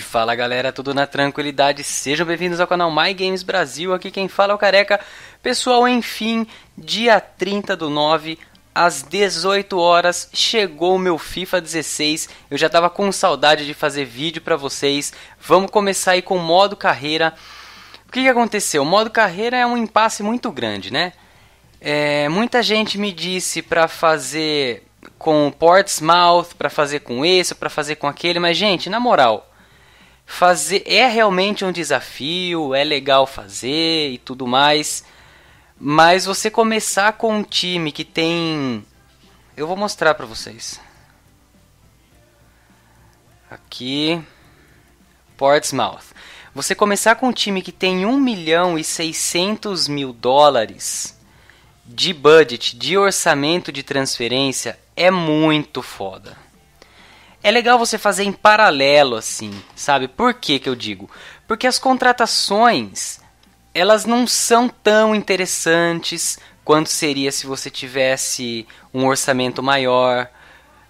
fala galera, tudo na tranquilidade? Sejam bem-vindos ao canal My Games Brasil. Aqui quem fala é o Careca. Pessoal, enfim, dia 30 do 9, às 18 horas chegou o meu FIFA 16. Eu já tava com saudade de fazer vídeo para vocês. Vamos começar aí com o modo carreira. O que, que aconteceu? O modo carreira é um impasse muito grande, né? É, muita gente me disse para fazer com Portsmouth, para fazer com esse, para fazer com aquele, mas gente, na moral, fazer é realmente um desafio, é legal fazer e tudo mais. Mas você começar com um time que tem eu vou mostrar para vocês. Aqui Portsmouth. Você começar com um time que tem 1 milhão e 600 mil dólares de budget, de orçamento de transferência, é muito foda é legal você fazer em paralelo, assim, sabe? Por que, que eu digo? Porque as contratações, elas não são tão interessantes quanto seria se você tivesse um orçamento maior.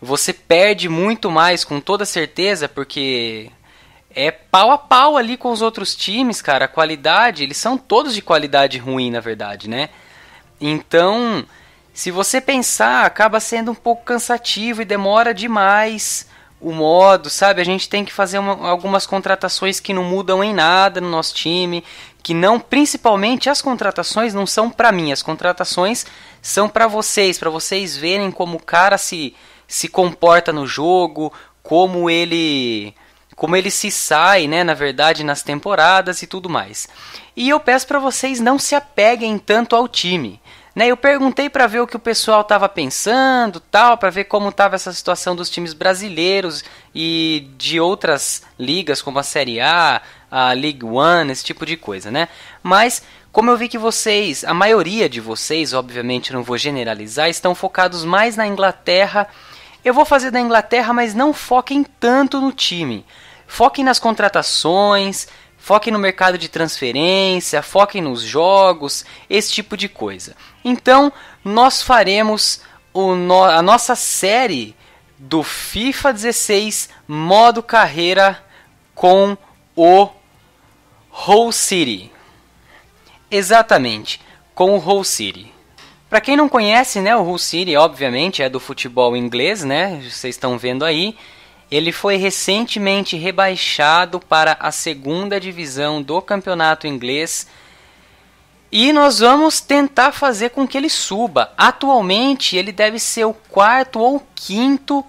Você perde muito mais, com toda certeza, porque é pau a pau ali com os outros times, cara. A qualidade, eles são todos de qualidade ruim, na verdade, né? Então, se você pensar, acaba sendo um pouco cansativo e demora demais o modo, sabe? A gente tem que fazer uma, algumas contratações que não mudam em nada no nosso time, que não, principalmente as contratações não são para mim, as contratações são para vocês, para vocês verem como o cara se se comporta no jogo, como ele como ele se sai, né, na verdade, nas temporadas e tudo mais. E eu peço para vocês não se apeguem tanto ao time. Né? Eu perguntei para ver o que o pessoal estava pensando, tal, para ver como estava essa situação dos times brasileiros e de outras ligas como a Série A, a League One, esse tipo de coisa, né? Mas como eu vi que vocês, a maioria de vocês, obviamente não vou generalizar, estão focados mais na Inglaterra. Eu vou fazer da Inglaterra, mas não foquem tanto no time. Foquem nas contratações, foquem no mercado de transferência, foquem nos jogos, esse tipo de coisa. Então, nós faremos no, a nossa série do FIFA 16 modo carreira com o Whole City. Exatamente, com o Whole City. Para quem não conhece, né, o Hull City, obviamente, é do futebol inglês, né? Vocês estão vendo aí. Ele foi recentemente rebaixado para a segunda divisão do campeonato inglês e nós vamos tentar fazer com que ele suba. Atualmente ele deve ser o quarto ou quinto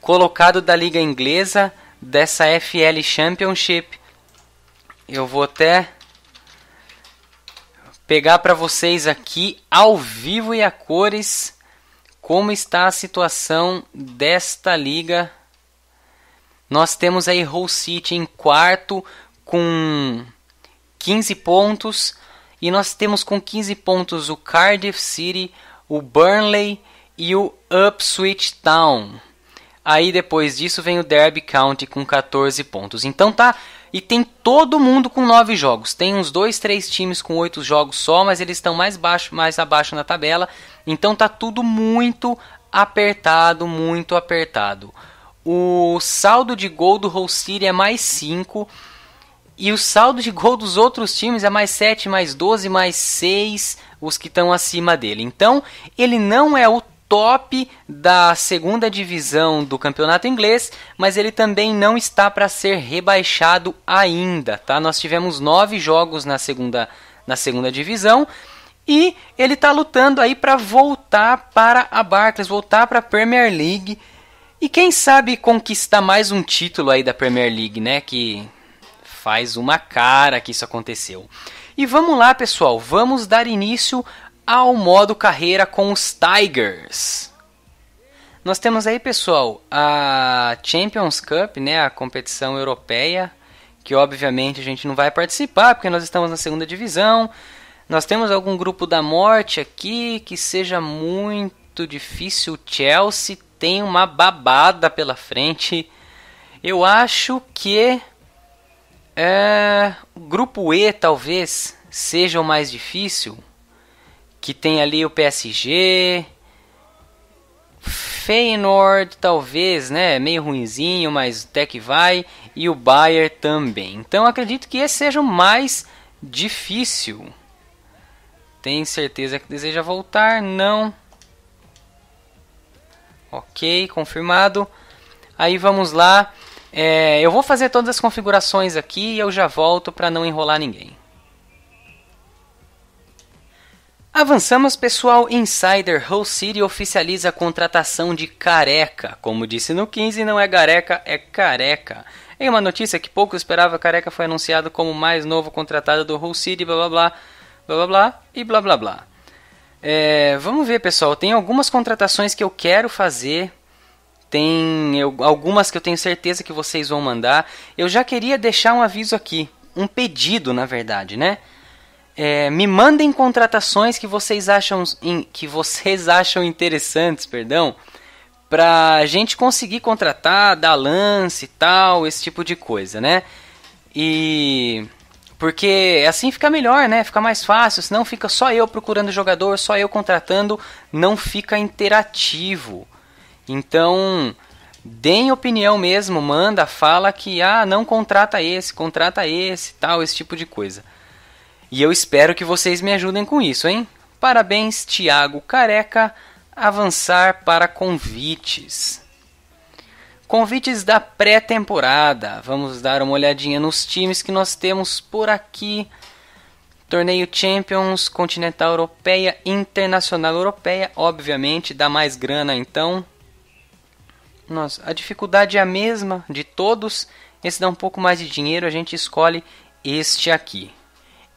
colocado da liga inglesa dessa FL Championship. Eu vou até pegar para vocês aqui ao vivo e a cores como está a situação desta liga. Nós temos aí Hull City em quarto com 15 pontos. E nós temos com 15 pontos o Cardiff City, o Burnley e o Upswich Town. Aí depois disso vem o Derby County com 14 pontos. Então tá. E tem todo mundo com 9 jogos. Tem uns 2, 3 times com 8 jogos só, mas eles estão mais, baixo, mais abaixo na tabela. Então tá tudo muito apertado, muito apertado. O saldo de gol do Hull City é mais 5. E o saldo de gol dos outros times é mais 7, mais 12, mais 6, os que estão acima dele. Então, ele não é o top da segunda divisão do campeonato inglês, mas ele também não está para ser rebaixado ainda, tá? Nós tivemos nove jogos na segunda, na segunda divisão e ele está lutando aí para voltar para a Barclays, voltar para a Premier League e quem sabe conquistar mais um título aí da Premier League, né? Que faz uma cara que isso aconteceu. E vamos lá, pessoal, vamos dar início ao modo carreira com os Tigers. Nós temos aí, pessoal, a Champions Cup, né, a competição europeia, que obviamente a gente não vai participar porque nós estamos na segunda divisão. Nós temos algum grupo da morte aqui que seja muito difícil. O Chelsea tem uma babada pela frente. Eu acho que é, grupo E talvez seja o mais difícil, que tem ali o PSG, Feyenoord talvez, né, meio ruinzinho, mas até que vai, e o Bayern também. Então acredito que esse seja o mais difícil. Tem certeza que deseja voltar? Não. Ok, confirmado. Aí vamos lá. É, eu vou fazer todas as configurações aqui e eu já volto para não enrolar ninguém. Avançamos, pessoal. Insider Whole City oficializa a contratação de Careca. Como disse no 15, não é Gareca, é Careca. Em uma notícia que pouco esperava, Careca foi anunciado como o mais novo contratado do Whole City, blá blá blá, blá blá blá e blá blá blá. É, vamos ver, pessoal. Tem algumas contratações que eu quero fazer tem eu, algumas que eu tenho certeza que vocês vão mandar. Eu já queria deixar um aviso aqui, um pedido, na verdade, né? É, me mandem contratações que vocês acham que vocês acham interessantes, perdão, pra gente conseguir contratar, dar lance e tal, esse tipo de coisa, né? E porque assim fica melhor, né? Fica mais fácil, senão fica só eu procurando jogador, só eu contratando, não fica interativo. Então, deem opinião mesmo, manda, fala que ah, não contrata esse, contrata esse, tal, esse tipo de coisa. E eu espero que vocês me ajudem com isso, hein? Parabéns, Tiago Careca, avançar para convites. Convites da pré-temporada. Vamos dar uma olhadinha nos times que nós temos por aqui. Torneio Champions, Continental Europeia, Internacional Europeia, obviamente dá mais grana então, nossa, a dificuldade é a mesma de todos. Esse dá um pouco mais de dinheiro, a gente escolhe este aqui.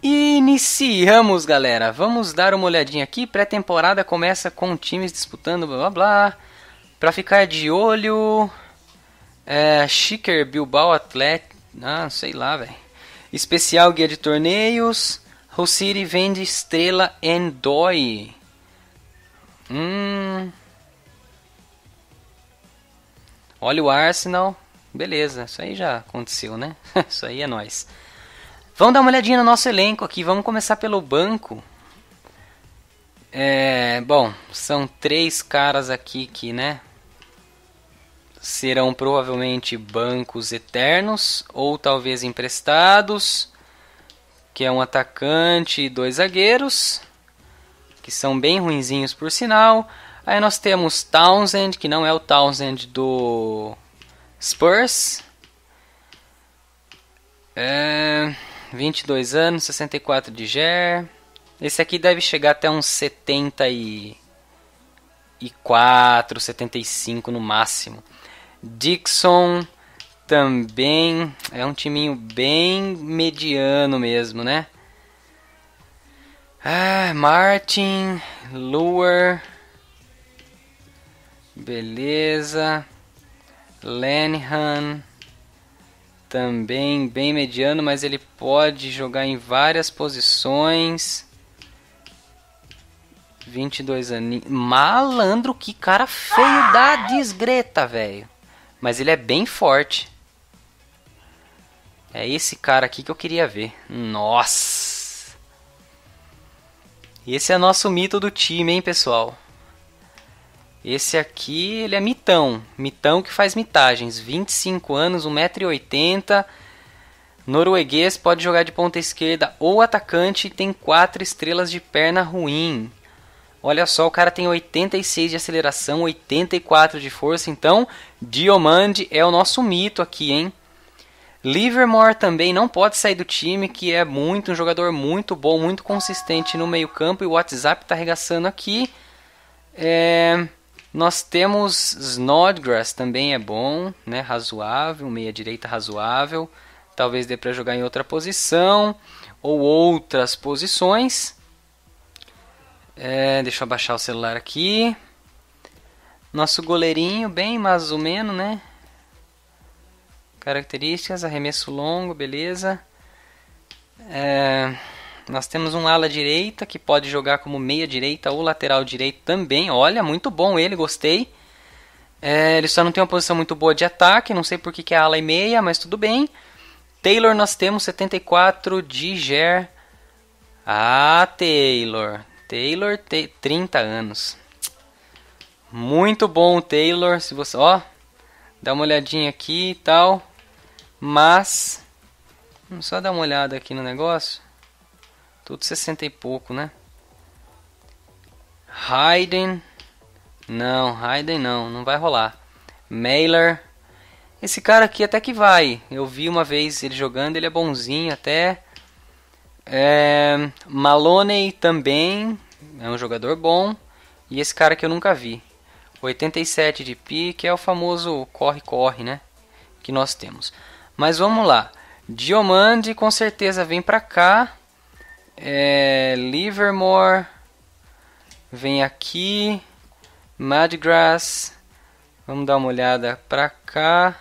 Iniciamos, galera. Vamos dar uma olhadinha aqui. Pré-temporada começa com times disputando, blá blá blá. Para ficar de olho, é, Chicker Bilbao Atlético, ah, sei lá, velho. Especial guia de torneios. Rossiri vende estrela endoy Hum, olha o Arsenal, beleza, isso aí já aconteceu, né? isso aí é nós. Vamos dar uma olhadinha no nosso elenco aqui, vamos começar pelo banco. É, bom, são três caras aqui que, né, serão provavelmente bancos eternos ou talvez emprestados, que é um atacante e dois zagueiros, que são bem ruinzinhos por sinal. Aí nós temos Townsend, que não é o Townsend do Spurs. É, 22 anos, 64 de GER. Esse aqui deve chegar até uns 74, 75 no máximo. Dixon também é um timinho bem mediano mesmo, né? Ah, Martin, Lure, Beleza. Lenhan. Também bem mediano, mas ele pode jogar em várias posições. 22 anos. Malandro, que cara feio da desgreta, velho. Mas ele é bem forte. É esse cara aqui que eu queria ver. Nossa! Esse é nosso mito do time, hein, pessoal? Esse aqui, ele é mitão. Mitão que faz mitagens. 25 anos, 1,80m. Norueguês pode jogar de ponta esquerda ou atacante. Tem 4 estrelas de perna ruim. Olha só, o cara tem 86 de aceleração, 84 de força. Então, Diomande é o nosso mito aqui, hein? Livermore também não pode sair do time, que é muito um jogador muito bom, muito consistente no meio campo. E o WhatsApp está arregaçando aqui. É... Nós temos Snodgrass, também é bom, né? razoável, meia-direita razoável. Talvez dê para jogar em outra posição ou outras posições. É, deixa eu abaixar o celular aqui. Nosso goleirinho, bem mais ou menos, né? Características, arremesso longo, beleza. É... Nós temos um ala direita que pode jogar como meia direita ou lateral direito também. Olha, muito bom ele, gostei. É, ele só não tem uma posição muito boa de ataque, não sei por que, que é ala e meia, mas tudo bem. Taylor nós temos 74 de Ger. Ah, Taylor. Taylor, te, 30 anos. Muito bom Taylor. Se você, ó, dá uma olhadinha aqui e tal. Mas, vamos só dar uma olhada aqui no negócio. Tudo 60 e pouco, né? Hayden. Não, Hayden não. Não vai rolar. Mailer. Esse cara aqui até que vai. Eu vi uma vez ele jogando, ele é bonzinho até. É, Maloney também é um jogador bom. E esse cara que eu nunca vi. 87 de pique é o famoso corre-corre, né? Que nós temos. Mas vamos lá. Diomande com certeza vem pra cá. É, Livermore. Vem aqui. Madgrass. Vamos dar uma olhada pra cá.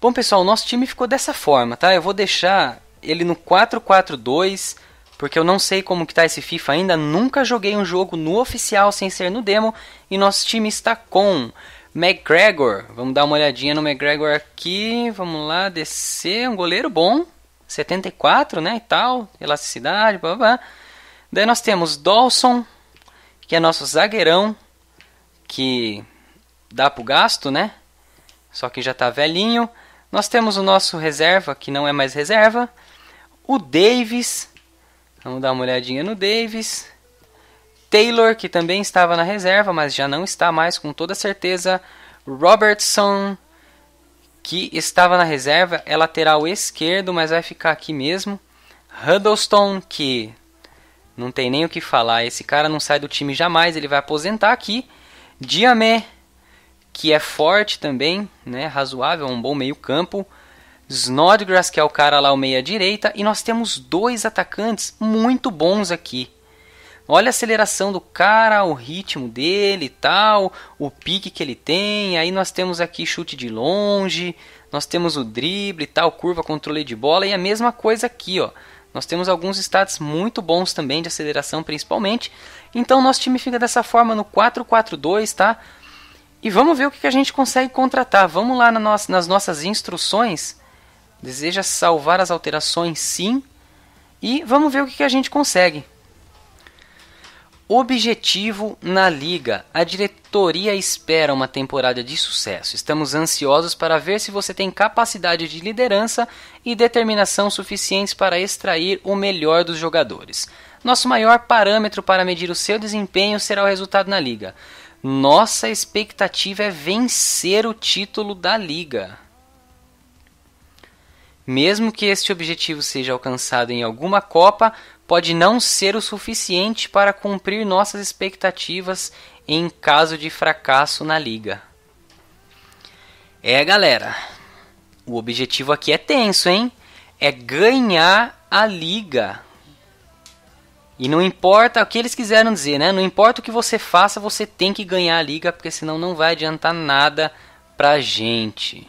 Bom, pessoal, o nosso time ficou dessa forma, tá? Eu vou deixar ele no 4-4-2, porque eu não sei como que tá esse FIFA ainda. Nunca joguei um jogo no oficial sem ser no demo. E nosso time está com McGregor. Vamos dar uma olhadinha no McGregor aqui. Vamos lá, descer. Um goleiro bom. 74, né, e tal, elasticidade, blá, blá. Daí nós temos Dawson, que é nosso zagueirão, que dá pro gasto, né? Só que já tá velhinho. Nós temos o nosso reserva, que não é mais reserva. O Davis, vamos dar uma olhadinha no Davis. Taylor, que também estava na reserva, mas já não está mais com toda certeza. Robertson, que estava na reserva, é lateral esquerdo, mas vai ficar aqui mesmo. Huddleston, que não tem nem o que falar, esse cara não sai do time jamais, ele vai aposentar aqui. Diamé, que é forte também, né, razoável, é um bom meio-campo. Snodgrass, que é o cara lá ao meia direita, e nós temos dois atacantes muito bons aqui. Olha a aceleração do cara, o ritmo dele e tal, o pique que ele tem. Aí nós temos aqui chute de longe, nós temos o drible e tal, curva, controle de bola e a mesma coisa aqui, ó. Nós temos alguns stats muito bons também de aceleração principalmente. Então nosso time fica dessa forma no 4-4-2, tá? E vamos ver o que a gente consegue contratar. Vamos lá nas nossas instruções. Deseja salvar as alterações? Sim. E vamos ver o que a gente consegue objetivo na liga. A diretoria espera uma temporada de sucesso. Estamos ansiosos para ver se você tem capacidade de liderança e determinação suficientes para extrair o melhor dos jogadores. Nosso maior parâmetro para medir o seu desempenho será o resultado na liga. Nossa expectativa é vencer o título da liga. Mesmo que este objetivo seja alcançado em alguma Copa, pode não ser o suficiente para cumprir nossas expectativas em caso de fracasso na liga. É, galera, o objetivo aqui é tenso, hein? É ganhar a liga. E não importa o que eles quiseram dizer, né? Não importa o que você faça, você tem que ganhar a liga, porque senão não vai adiantar nada pra gente.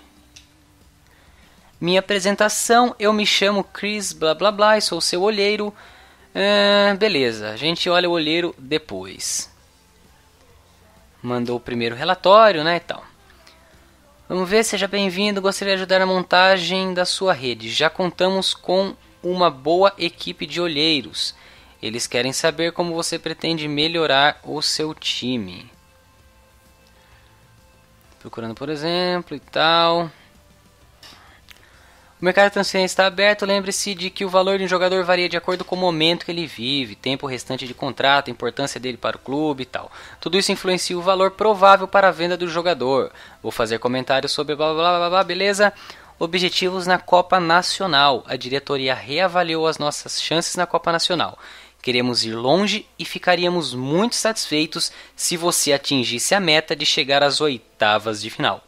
Minha apresentação, eu me chamo Chris blá blá blá e sou seu olheiro. Ah, beleza, a gente olha o olheiro depois. Mandou o primeiro relatório, né, e então. tal. Vamos ver, seja bem-vindo, gostaria de ajudar na montagem da sua rede. Já contamos com uma boa equipe de olheiros. Eles querem saber como você pretende melhorar o seu time. Procurando, por exemplo, e tal. O mercado de transferência está aberto. Lembre-se de que o valor de um jogador varia de acordo com o momento que ele vive, tempo restante de contrato, importância dele para o clube e tal. Tudo isso influencia o valor provável para a venda do jogador. Vou fazer comentários sobre blá blá blá, blá beleza? Objetivos na Copa Nacional. A diretoria reavaliou as nossas chances na Copa Nacional. Queremos ir longe e ficaríamos muito satisfeitos se você atingisse a meta de chegar às oitavas de final.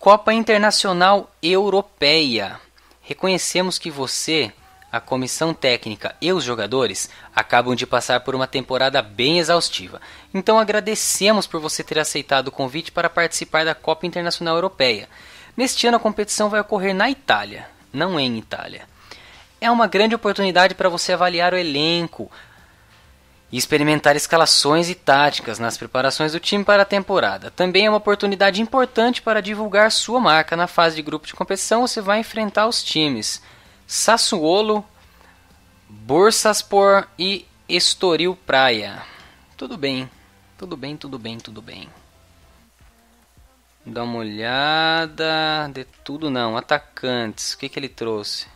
Copa Internacional Europeia. Reconhecemos que você, a comissão técnica e os jogadores acabam de passar por uma temporada bem exaustiva. Então agradecemos por você ter aceitado o convite para participar da Copa Internacional Europeia. Neste ano a competição vai ocorrer na Itália, não em Itália. É uma grande oportunidade para você avaliar o elenco, e experimentar escalações e táticas nas preparações do time para a temporada. Também é uma oportunidade importante para divulgar sua marca. Na fase de grupo de competição, você vai enfrentar os times Sassuolo, Bursaspor e Estoril Praia. Tudo bem, tudo bem, tudo bem, tudo bem. Dá uma olhada. De tudo não. Atacantes. O que, que ele trouxe?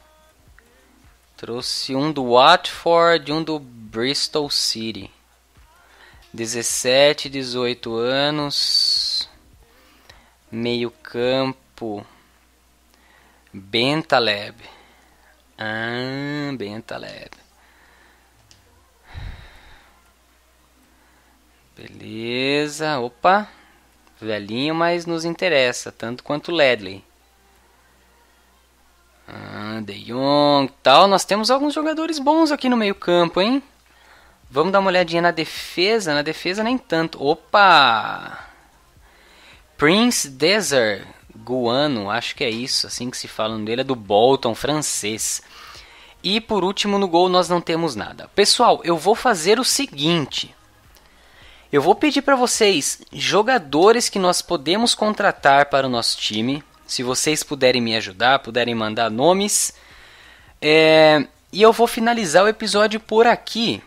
Trouxe um do Watford e um do Bristol City. 17, 18 anos. Meio campo. Bentaleb. Ah, Bentaleb. Beleza. Opa. Velhinho, mas nos interessa. Tanto quanto Ledley. Ah. Ah, De Jong, tal. Nós temos alguns jogadores bons aqui no meio campo, hein? Vamos dar uma olhadinha na defesa. Na defesa nem tanto. Opa! Prince Desert, Guano, acho que é isso, assim que se fala dele, é do Bolton, francês. E por último, no gol nós não temos nada. Pessoal, eu vou fazer o seguinte. Eu vou pedir para vocês jogadores que nós podemos contratar para o nosso time. Se vocês puderem me ajudar, puderem mandar nomes. É... E eu vou finalizar o episódio por aqui.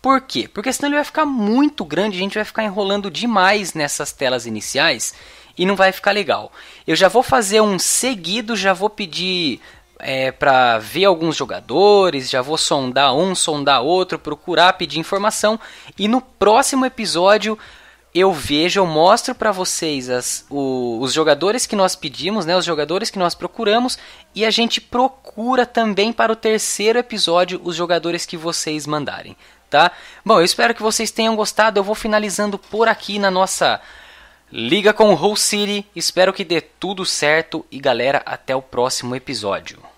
Por quê? Porque senão ele vai ficar muito grande, a gente vai ficar enrolando demais nessas telas iniciais e não vai ficar legal. Eu já vou fazer um seguido, já vou pedir é, para ver alguns jogadores, já vou sondar um, sondar outro, procurar, pedir informação e no próximo episódio eu vejo, eu mostro para vocês as, o, os jogadores que nós pedimos, né, os jogadores que nós procuramos, e a gente procura também para o terceiro episódio os jogadores que vocês mandarem, tá? Bom, eu espero que vocês tenham gostado, eu vou finalizando por aqui na nossa liga com o Whole City, espero que dê tudo certo e galera, até o próximo episódio.